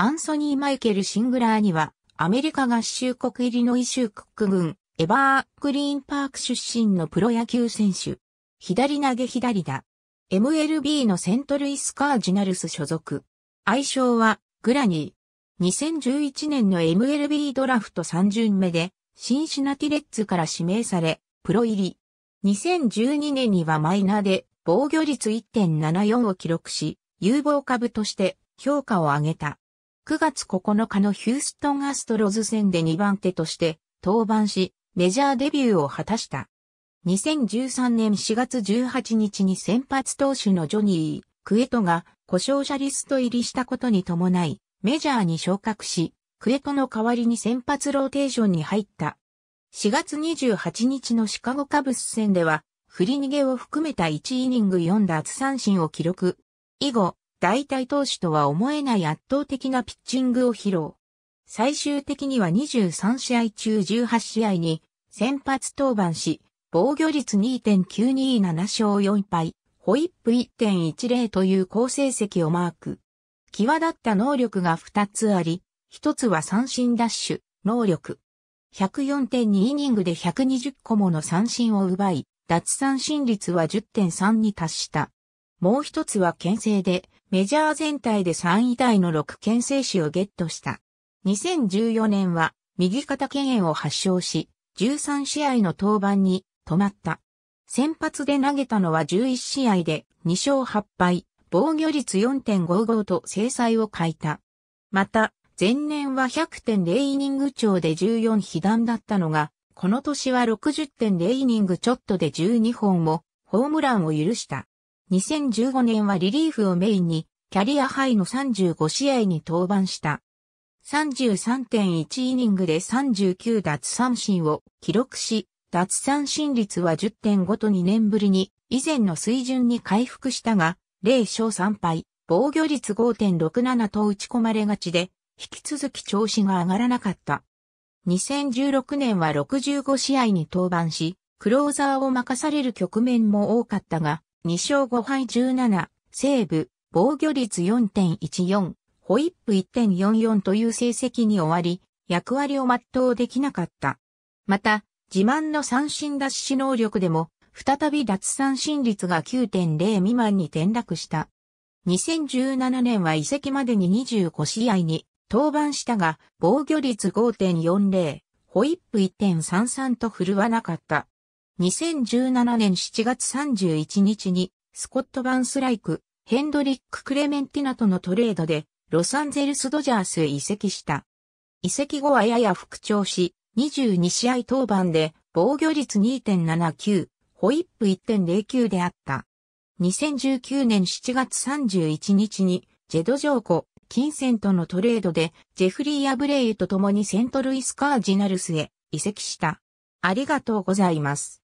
アンソニー・マイケル・シングラーには、アメリカ合衆国イリノイ州国軍、エバー・グリーンパーク出身のプロ野球選手。左投げ左打。MLB のセントルイス・カージナルス所属。愛称は、グラニー。2011年の MLB ドラフト3巡目で、シンシナティレッツから指名され、プロ入り。2012年にはマイナーで、防御率1.74を記録し、有望株として評価を上げた。9月9日のヒューストンアストロズ戦で2番手として登板し、メジャーデビューを果たした。2013年4月18日に先発投手のジョニー・クエトが故障者リスト入りしたことに伴い、メジャーに昇格し、クエトの代わりに先発ローテーションに入った。4月28日のシカゴカブス戦では、振り逃げを含めた1イニング4奪三振を記録。以後、代替投手とは思えない圧倒的なピッチングを披露。最終的には23試合中18試合に先発登板し、防御率2.927勝4敗、ホイップ1.10という好成績をマーク。際立った能力が2つあり、1つは三振ダッシュ、能力。104.2イニングで120個もの三振を奪い、脱三振率は10.3に達した。もう一つは牽制で、メジャー全体で3位台の6県制紙をゲットした。2014年は右肩敬遠を発症し、13試合の登板に止まった。先発で投げたのは11試合で2勝8敗、防御率4.55と制裁を欠いた。また、前年は100.0イニング長で14被弾だったのが、この年は60.0イニングちょっとで12本もホームランを許した。2015年はリリーフをメインに、キャリアハイの35試合に登板した。33.1イニングで39奪三振を記録し、奪三振率は10.5と2年ぶりに、以前の水準に回復したが、0勝3敗、防御率5.67と打ち込まれがちで、引き続き調子が上がらなかった。2016年は65試合に登板し、クローザーを任される局面も多かったが、2勝5敗17、セーブ、防御率4.14、ホイップ1.44という成績に終わり、役割を全うできなかった。また、自慢の三振脱取能力でも、再び脱三振率が9.0未満に転落した。2017年は移籍までに25試合に登板したが、防御率5.40、ホイップ1.33と振るわなかった。2017年7月31日に、スコット・バンスライク、ヘンドリック・クレメンティナとのトレードで、ロサンゼルス・ドジャースへ移籍した。移籍後はやや復調し、22試合登板で防御率2.79、ホイップ1.09であった。2019年7月31日に、ジェド・ジョーコ、金銭とのトレードで、ジェフリー・アブレイユと共にセントルイス・カージナルスへ移籍した。ありがとうございます。